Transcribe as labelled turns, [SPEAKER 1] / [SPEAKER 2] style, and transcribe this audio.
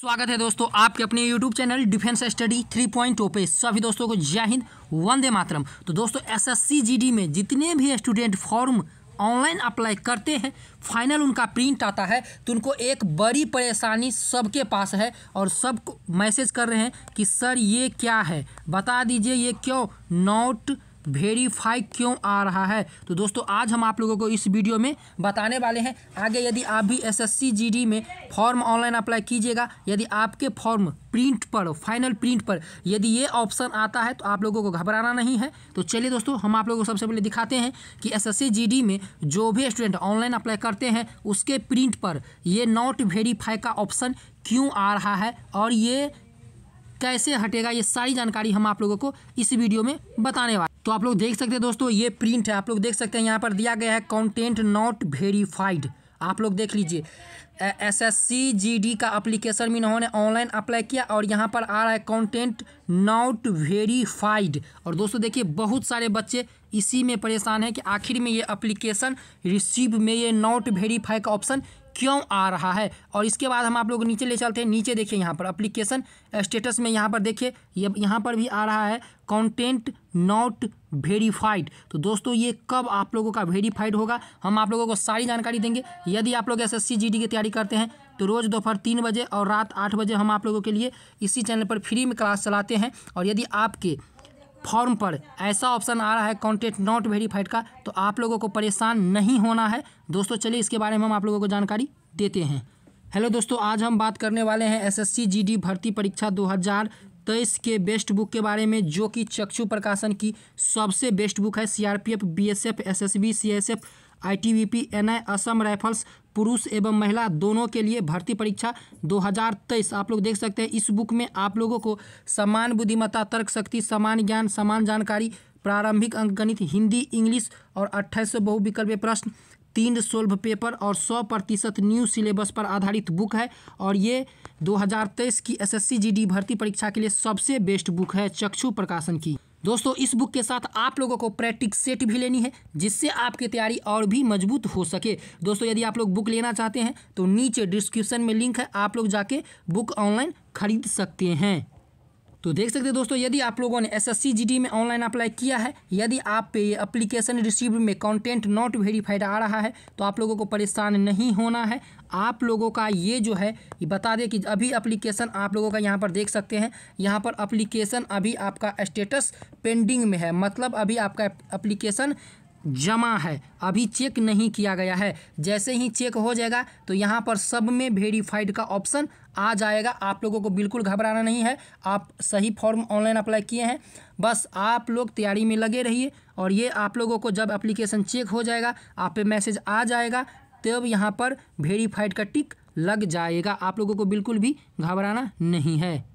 [SPEAKER 1] स्वागत है दोस्तों आपके अपने YouTube channel defence study three point पे सभी दोस्तों को जय हिंद वंदे मातरम तो दोस्तों एसएससी जीडी में जितने भी स्टूडेंट फॉर्म ऑनलाइन अप्लाई करते हैं फाइनल उनका प्रिंट आता है तो उनको एक बड़ी परेशानी सबके पास है और सब मैसेज कर रहे हैं कि सर ये क्या है बता दीजिए ये क्यों नॉट वेरीफाई क्यों आ रहा है तो दोस्तों आज हम आप लोगों को इस वीडियो में बताने वाले हैं आगे यदि आप भी एसएससी जीडी में फॉर्म ऑनलाइन अप्लाई कीजिएगा यदि आपके फॉर्म प्रिंट पर फाइनल प्रिंट पर यदि ये ऑप्शन आता है तो आप लोगों को घबराना नहीं है तो चलिए दोस्तों हम आप लोगों को सबसे पहले दिखाते हैं कि एस एस में जो भी स्टूडेंट ऑनलाइन अप्लाई करते हैं उसके प्रिंट पर ये नॉट वेरीफाई का ऑप्शन क्यों आ रहा है और ये कैसे हटेगा ये सारी जानकारी हम आप लोगों को इस वीडियो में बताने वाले तो आप लोग देख सकते हैं दोस्तों ये प्रिंट है आप लोग देख सकते हैं यहाँ पर दिया गया है कॉन्टेंट नॉट वेरीफाइड आप लोग देख लीजिए S S C G D का अप्लीकेशन भी इन्होंने ऑनलाइन अप्लाई किया और यहाँ पर आ रहा है कंटेंट नॉट वेरीफाइड और दोस्तों देखिए बहुत सारे बच्चे इसी में परेशान हैं कि आखिर में ये अप्लीकेशन रिसीव में ये नॉट वेरीफाई का ऑप्शन क्यों आ रहा है और इसके बाद हम आप लोग नीचे ले चलते हैं नीचे देखिए यहाँ पर अप्लीकेशन स्टेटस में यहाँ पर देखिए ये यहाँ पर भी आ रहा है कंटेंट नॉट वेरीफाइड तो दोस्तों ये कब आप लोगों का वेरीफाइड होगा हम आप लोगों को सारी जानकारी देंगे यदि आप लोग एस एस की तैयारी करते हैं तो रोज़ दोपहर तीन बजे और रात आठ बजे हम आप लोगों के लिए इसी चैनल पर फ्री में क्लास चलाते हैं और यदि आपके फॉर्म पर ऐसा ऑप्शन आ रहा है कॉन्टेक्ट नॉट वेरीफाइड का तो आप लोगों को परेशान नहीं होना है दोस्तों चलिए इसके बारे में हम आप लोगों को जानकारी देते हैं हेलो दोस्तों आज हम बात करने वाले हैं एसएससी जीडी भर्ती परीक्षा तेईस तो के बेस्ट बुक के बारे में जो कि चक्षु प्रकाशन की सबसे बेस्ट बुक है CRPF BSF SSB CSF ITBP NI Assam Rifles पुरुष एवं महिला दोनों के लिए भर्ती परीक्षा 2023 आप लोग देख सकते हैं इस बुक में आप लोगों को समान बुद्धिमत्ता तर्क शक्ति समान ज्ञान समान जानकारी प्रारंभिक अंक गणित हिंदी इंग्लिश और अट्ठाईस बहुविकल्पीय प्रश्न तीन सोल्व पेपर और 100 प्रतिशत न्यू सिलेबस पर आधारित बुक है और ये 2023 की एसएससी जीडी भर्ती परीक्षा के लिए सबसे बेस्ट बुक है चक्षु प्रकाशन की दोस्तों इस बुक के साथ आप लोगों को प्रैक्टिक सेट भी लेनी है जिससे आपकी तैयारी और भी मजबूत हो सके दोस्तों यदि आप लोग बुक लेना चाहते हैं तो नीचे डिस्क्रिप्शन में लिंक है आप लोग जाके बुक ऑनलाइन खरीद सकते हैं तो देख सकते हैं दोस्तों यदि आप लोगों ने एसएससी जीडी में ऑनलाइन अप्लाई किया है यदि आप पे ये अप्लीकेशन रिसीव में कंटेंट नॉट वेरीफाइड आ रहा है तो आप लोगों को परेशान नहीं होना है आप लोगों का ये जो है ये बता दें कि अभी अप्लीकेशन आप लोगों का यहाँ पर देख सकते हैं यहाँ पर अप्लीकेशन अभी आपका स्टेटस पेंडिंग में है मतलब अभी आपका अप्लीकेशन जमा है अभी चेक नहीं किया गया है जैसे ही चेक हो जाएगा तो यहाँ पर सब में वेरीफाइड का ऑप्शन आ जाएगा आप लोगों को बिल्कुल घबराना नहीं है आप सही फॉर्म ऑनलाइन अप्लाई किए हैं बस आप लोग तैयारी में लगे रहिए और ये आप लोगों को जब एप्लीकेशन चेक हो जाएगा आप पे मैसेज आ जाएगा तब यहाँ पर वेरीफाइड का टिक लग जाएगा आप लोगों को बिल्कुल भी घबराना नहीं है